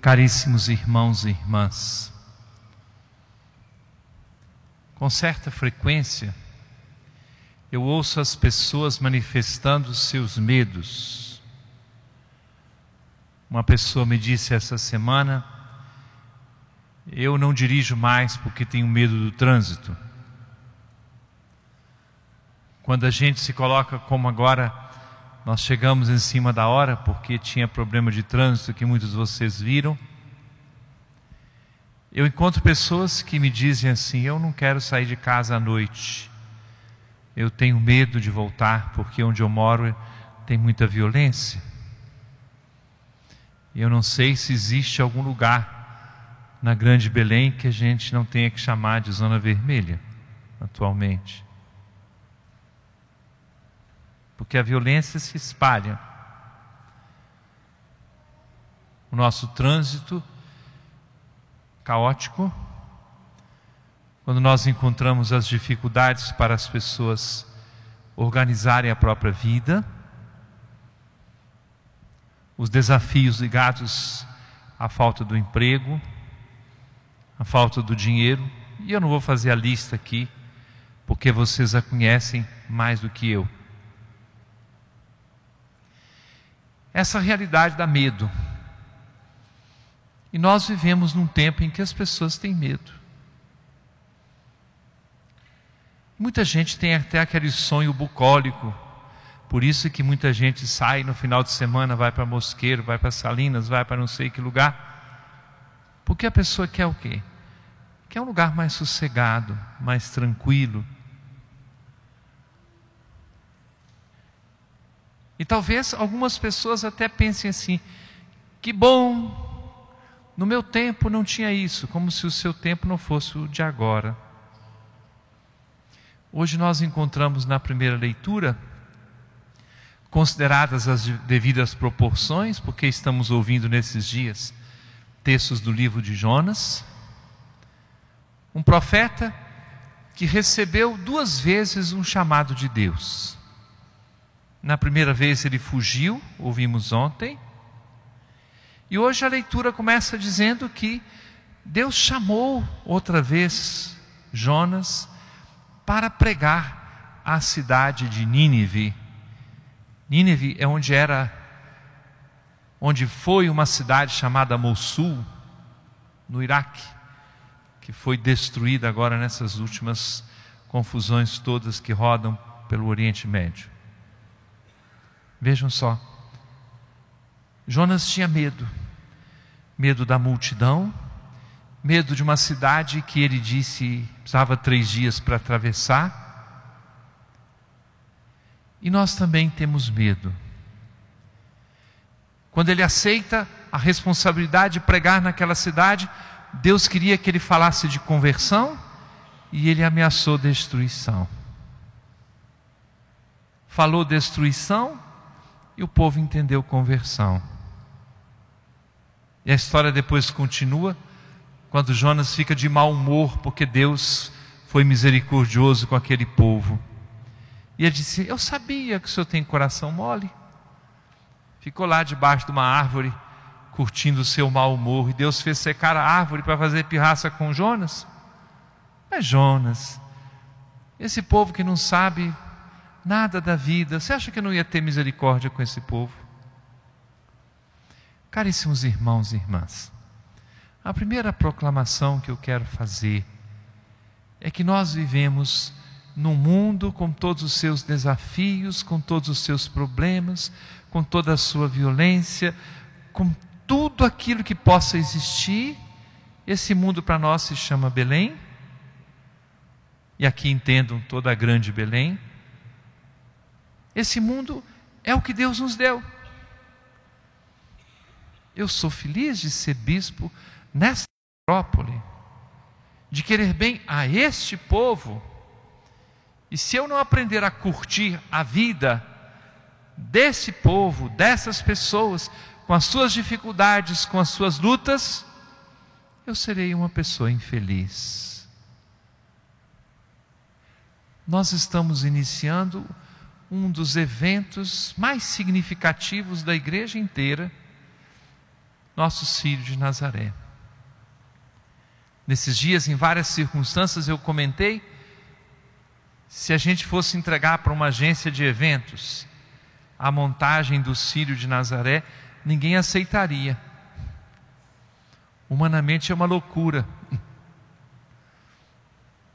Caríssimos irmãos e irmãs, com certa frequência, eu ouço as pessoas manifestando seus medos. Uma pessoa me disse essa semana: Eu não dirijo mais porque tenho medo do trânsito. Quando a gente se coloca como agora nós chegamos em cima da hora porque tinha problema de trânsito que muitos de vocês viram. Eu encontro pessoas que me dizem assim: eu não quero sair de casa à noite, eu tenho medo de voltar porque onde eu moro tem muita violência. Eu não sei se existe algum lugar na Grande Belém que a gente não tenha que chamar de Zona Vermelha atualmente porque a violência se espalha. O nosso trânsito caótico, quando nós encontramos as dificuldades para as pessoas organizarem a própria vida, os desafios ligados à falta do emprego, à falta do dinheiro, e eu não vou fazer a lista aqui, porque vocês a conhecem mais do que eu. Essa realidade dá medo. E nós vivemos num tempo em que as pessoas têm medo. Muita gente tem até aquele sonho bucólico. Por isso que muita gente sai no final de semana, vai para Mosqueiro, vai para Salinas, vai para não sei que lugar. Porque a pessoa quer o quê? Quer um lugar mais sossegado, mais tranquilo, E talvez algumas pessoas até pensem assim: que bom, no meu tempo não tinha isso, como se o seu tempo não fosse o de agora. Hoje nós encontramos na primeira leitura, consideradas as devidas proporções, porque estamos ouvindo nesses dias textos do livro de Jonas, um profeta que recebeu duas vezes um chamado de Deus. Na primeira vez ele fugiu, ouvimos ontem. E hoje a leitura começa dizendo que Deus chamou outra vez Jonas para pregar à cidade de Nínive. Nínive é onde era onde foi uma cidade chamada Mossul no Iraque, que foi destruída agora nessas últimas confusões todas que rodam pelo Oriente Médio. Vejam só. Jonas tinha medo. Medo da multidão, medo de uma cidade que ele disse precisava três dias para atravessar. E nós também temos medo. Quando ele aceita a responsabilidade de pregar naquela cidade, Deus queria que ele falasse de conversão e ele ameaçou destruição. Falou destruição, e o povo entendeu conversão. E a história depois continua quando Jonas fica de mau humor porque Deus foi misericordioso com aquele povo. E ele disse: Eu sabia que o senhor tem coração mole. Ficou lá debaixo de uma árvore, curtindo o seu mau humor, e Deus fez secar a árvore para fazer pirraça com Jonas. Mas Jonas, esse povo que não sabe nada da vida. Você acha que eu não ia ter misericórdia com esse povo? Caríssimos irmãos e irmãs, a primeira proclamação que eu quero fazer é que nós vivemos num mundo com todos os seus desafios, com todos os seus problemas, com toda a sua violência, com tudo aquilo que possa existir. Esse mundo para nós se chama Belém, e aqui entendam toda a grande Belém, esse mundo é o que Deus nos deu. Eu sou feliz de ser bispo nesta metrópole, de querer bem a este povo. E se eu não aprender a curtir a vida desse povo, dessas pessoas, com as suas dificuldades, com as suas lutas, eu serei uma pessoa infeliz. Nós estamos iniciando um dos eventos mais significativos da igreja inteira, nosso Círio de Nazaré. Nesses dias, em várias circunstâncias, eu comentei: se a gente fosse entregar para uma agência de eventos a montagem do Círio de Nazaré, ninguém aceitaria. Humanamente é uma loucura. A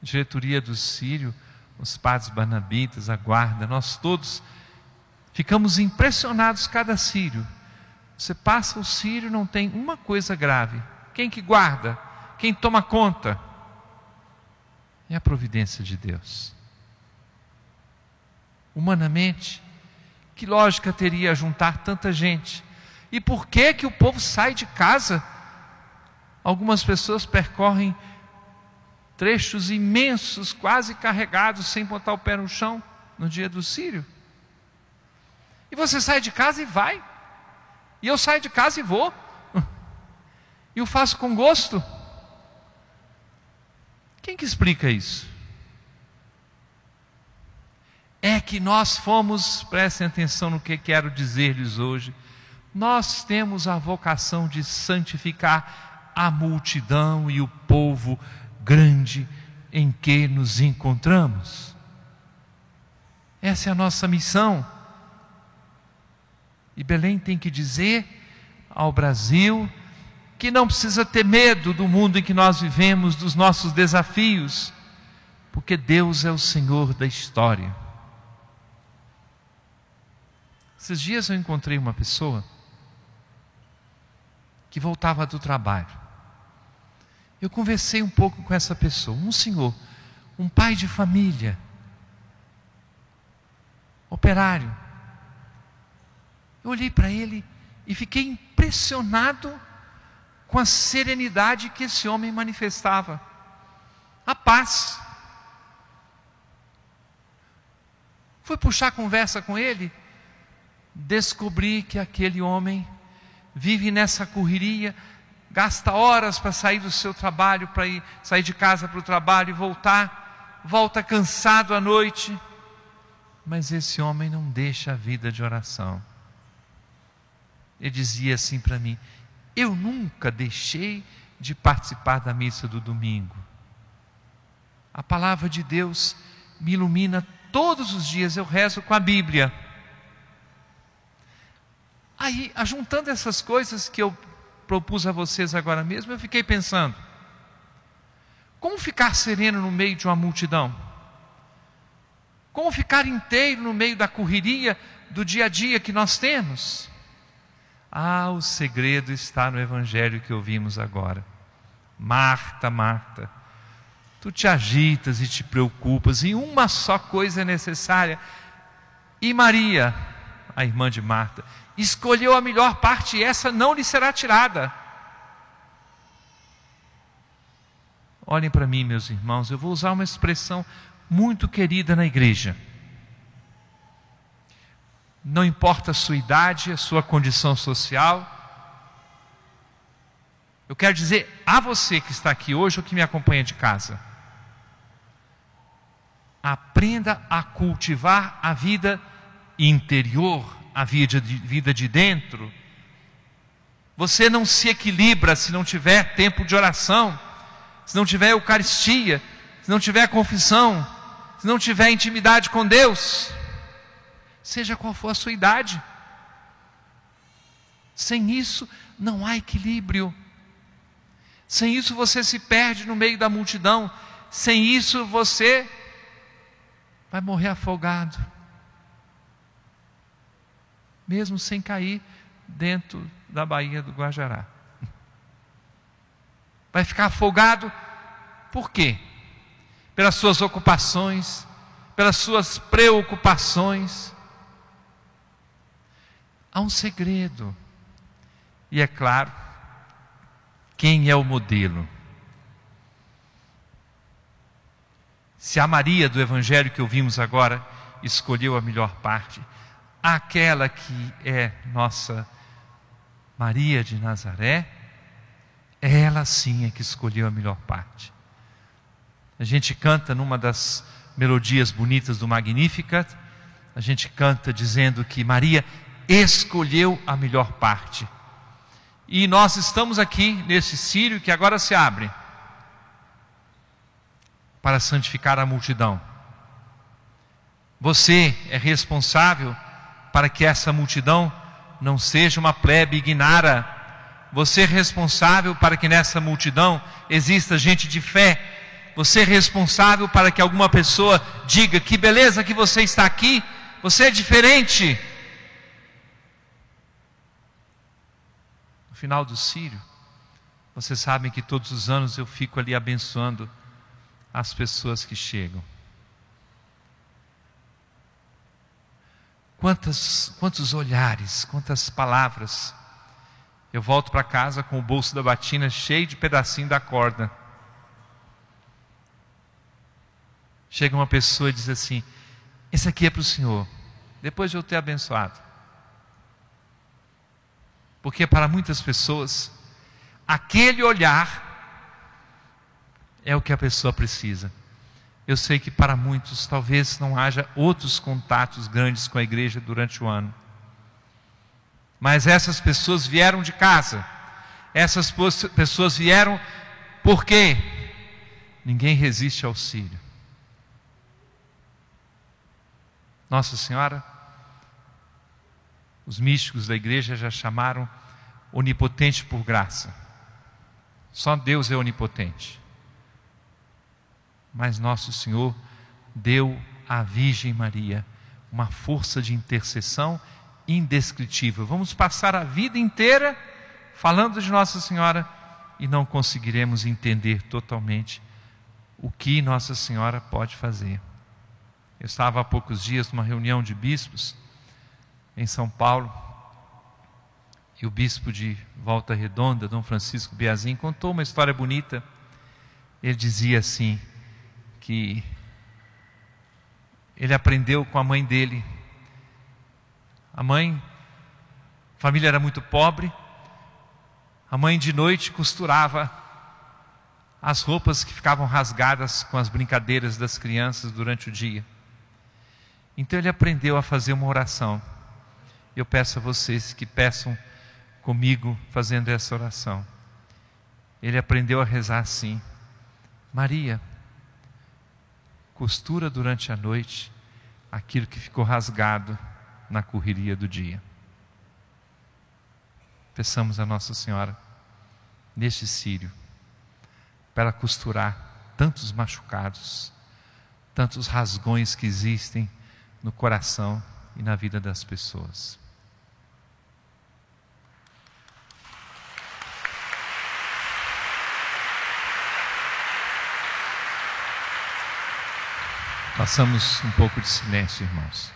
diretoria do Círio os padres barnabitas, a guarda, nós todos ficamos impressionados cada sírio. Você passa o sírio, não tem uma coisa grave. Quem que guarda? Quem toma conta? É a providência de Deus. Humanamente, que lógica teria juntar tanta gente? E por que que o povo sai de casa? Algumas pessoas percorrem trechos imensos, quase carregados, sem botar o pé no chão, no dia do Sírio. E você sai de casa e vai. E eu saio de casa e vou. E o faço com gosto. Quem que explica isso? É que nós fomos, prestem atenção no que quero dizer-lhes hoje, nós temos a vocação de santificar a multidão e o povo grande em que nos encontramos. Essa é a nossa missão. E Belém tem que dizer ao Brasil que não precisa ter medo do mundo em que nós vivemos, dos nossos desafios, porque Deus é o Senhor da história. Esses dias eu encontrei uma pessoa que voltava do trabalho eu conversei um pouco com essa pessoa, um senhor, um pai de família, operário. Eu olhei para ele e fiquei impressionado com a serenidade que esse homem manifestava, a paz. Fui puxar conversa com ele, descobri que aquele homem vive nessa correria, gasta horas para sair do seu trabalho, para ir sair de casa para o trabalho e voltar, volta cansado à noite. Mas esse homem não deixa a vida de oração. Ele dizia assim para mim: Eu nunca deixei de participar da missa do domingo. A palavra de Deus me ilumina todos os dias, eu rezo com a Bíblia. Aí, juntando essas coisas que eu propus a vocês agora mesmo, eu fiquei pensando: como ficar sereno no meio de uma multidão? Como ficar inteiro no meio da correria do dia a dia que nós temos? Ah, o segredo está no evangelho que ouvimos agora. Marta, Marta, tu te agitas e te preocupas, e uma só coisa é necessária. E Maria, a irmã de Marta. Escolheu a melhor parte e essa não lhe será tirada. Olhem para mim, meus irmãos, eu vou usar uma expressão muito querida na igreja. Não importa a sua idade, a sua condição social. Eu quero dizer a você que está aqui hoje ou que me acompanha de casa. Aprenda a cultivar a vida interior, a vida de, vida de dentro. Você não se equilibra se não tiver tempo de oração, se não tiver Eucaristia, se não tiver confissão, se não tiver intimidade com Deus, seja qual for a sua idade. Sem isso não há equilíbrio. Sem isso você se perde no meio da multidão. Sem isso você vai morrer afogado mesmo sem cair dentro da Baía do Guajará. Vai ficar afogado por quê? Pelas suas ocupações, pelas suas preocupações. Há um segredo. E é claro, quem é o modelo? Se a Maria do Evangelho que ouvimos agora escolheu a melhor parte, aquela que é nossa Maria de Nazaré, ela sim é que escolheu a melhor parte. A gente canta numa das melodias bonitas do Magnificat, a gente canta dizendo que Maria escolheu a melhor parte. E nós estamos aqui nesse sírio que agora se abre para santificar a multidão. Você é responsável para que essa multidão não seja uma plebe ignara. Você é responsável para que nessa multidão exista gente de fé. Você é responsável para que alguma pessoa diga: que beleza que você está aqui, você é diferente. No final do Sírio, vocês sabem que todos os anos eu fico ali abençoando as pessoas que chegam. Quantos, quantos olhares, quantas palavras. Eu volto para casa com o bolso da batina cheio de pedacinho da corda. Chega uma pessoa e diz assim: Esse aqui é para o Senhor, depois de eu ter abençoado. Porque para muitas pessoas, aquele olhar é o que a pessoa precisa. Eu sei que para muitos talvez não haja outros contatos grandes com a igreja durante o ano. Mas essas pessoas vieram de casa. Essas pessoas vieram porque ninguém resiste ao auxílio. Nossa Senhora, os místicos da igreja já chamaram onipotente por graça. Só Deus é onipotente. Mas nosso Senhor deu à Virgem Maria uma força de intercessão indescritível. Vamos passar a vida inteira falando de Nossa Senhora e não conseguiremos entender totalmente o que Nossa Senhora pode fazer. Eu estava há poucos dias numa reunião de bispos em São Paulo e o bispo de Volta Redonda, Dom Francisco Biazin, contou uma história bonita. Ele dizia assim: que ele aprendeu com a mãe dele. A mãe, a família era muito pobre, a mãe de noite costurava as roupas que ficavam rasgadas com as brincadeiras das crianças durante o dia. Então ele aprendeu a fazer uma oração. Eu peço a vocês que peçam comigo fazendo essa oração. Ele aprendeu a rezar assim: Maria, costura durante a noite aquilo que ficou rasgado na correria do dia. Peçamos a Nossa Senhora, neste Sírio, para costurar tantos machucados, tantos rasgões que existem no coração e na vida das pessoas. Passamos um pouco de silêncio, irmãos.